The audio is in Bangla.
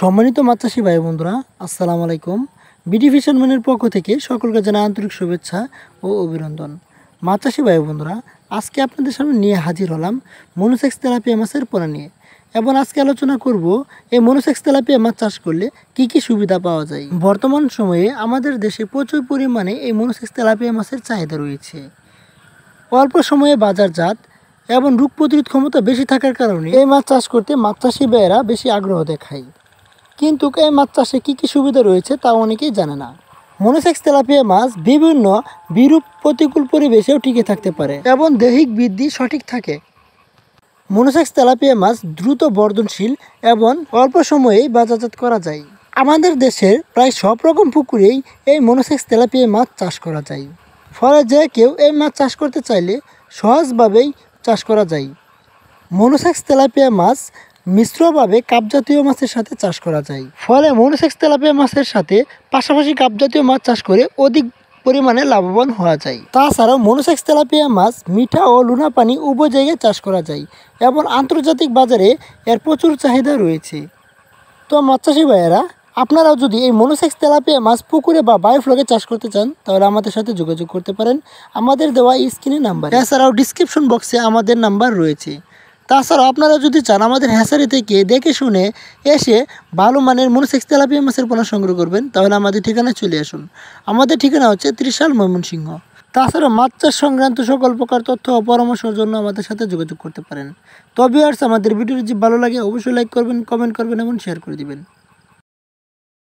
সম্মানিত মাতৃশী ভাই বন্ধুরা আসসালামু আলাইকুম বিডি ফিশারম্যানের পক্ষ থেকে সকলকে জানা আন্তরিক শুভেচ্ছা ও অভিনন্দন মাতৃশী ভাই বন্ধুরা আজকে আপনাদের সামনে নিয়ে হাজির হলাম মনোসেক্স তেলাপিয়া মাছের পোনা নিয়ে এবং আজকে আলোচনা করব এই মনোসেক্স তেলাপিয়া মাছ চাষ করলে কি কি সুবিধা পাওয়া যায় বর্তমান সময়ে আমাদের দেশে প্রচুর পরিমাণে এই মনোসেক্স তেলাপিয়া মাছের চাহিদা রয়েছে অল্প সময়ে বাজারজাত এবং রোগ প্রতিরোধ ক্ষমতা বেশি থাকার কারণে এই মাছ চাষ করতে মাছ চাষি ব্যয়েরা বেশি আগ্রহ দেখায় কিন্তু এই মাছ চাষে কী কী সুবিধা রয়েছে তা অনেকেই জানে না মনোসেক্স তেলাপিয়া মাছ বিভিন্ন বিরূপ প্রতিকূল পরিবেশেও টিকে থাকতে পারে এবং দৈহিক বৃদ্ধি সঠিক থাকে মনোসেক্স তেলাপিয়া মাছ দ্রুত বর্ধনশীল এবং অল্প সময়েই বাজারজাত করা যায় আমাদের দেশের প্রায় সব রকম পুকুরেই এই মনোসেক্স তেলাপিয়া মাছ চাষ করা যায় ফলে যে কেউ এই মাছ চাষ করতে চাইলে সহজভাবেই চাষ করা যায় মনোসেক্স তেলাপিয়া মাছ মিশ্রভাবে কাপজাতীয় মাছের সাথে চাষ করা যায় ফলে মনোসেক্স তেলাপিয়া মাছের সাথে পাশাপাশি কাপজাতীয় মাছ চাষ করে অধিক পরিমাণে লাভবান হওয়া যায় তাছাড়াও মনোসেক্স তেলাপিয়া মাছ মিঠা ও লুনা পানি উভয় জায়গায় চাষ করা যায় এবং আন্তর্জাতিক বাজারে এর প্রচুর চাহিদা রয়েছে তো মাছ চাষি ভাইয়েরা আপনারাও যদি এই মনোসেক্স তেলাপিয়া মাছ পুকুরে বা বায়োফ্লগে চাষ করতে চান তাহলে আমাদের সাথে যোগাযোগ করতে পারেন আমাদের দেওয়া স্ক্রিনে নাম্বার এছাড়াও ডিসক্রিপশন বক্সে আমাদের নাম্বার রয়েছে তাছাড়াও আপনারা যদি চান আমাদের হ্যাসারি থেকে দেখে শুনে এসে ভালো মানের মনসেক্স তেলাপিয়া মাছের পোনা সংগ্রহ করবেন তাহলে আমাদের ঠিকানায় চলে আসুন আমাদের ঠিকানা হচ্ছে ত্রিশাল ময়মনসিংহ তাছাড়া মাছ চাষ সংক্রান্ত সকল প্রকার তথ্য ও পরামর্শের জন্য আমাদের সাথে যোগাযোগ করতে পারেন তবে আর আমাদের ভিডিওটি ভালো লাগে অবশ্যই লাইক করবেন কমেন্ট করবেন এবং শেয়ার করে দিবেন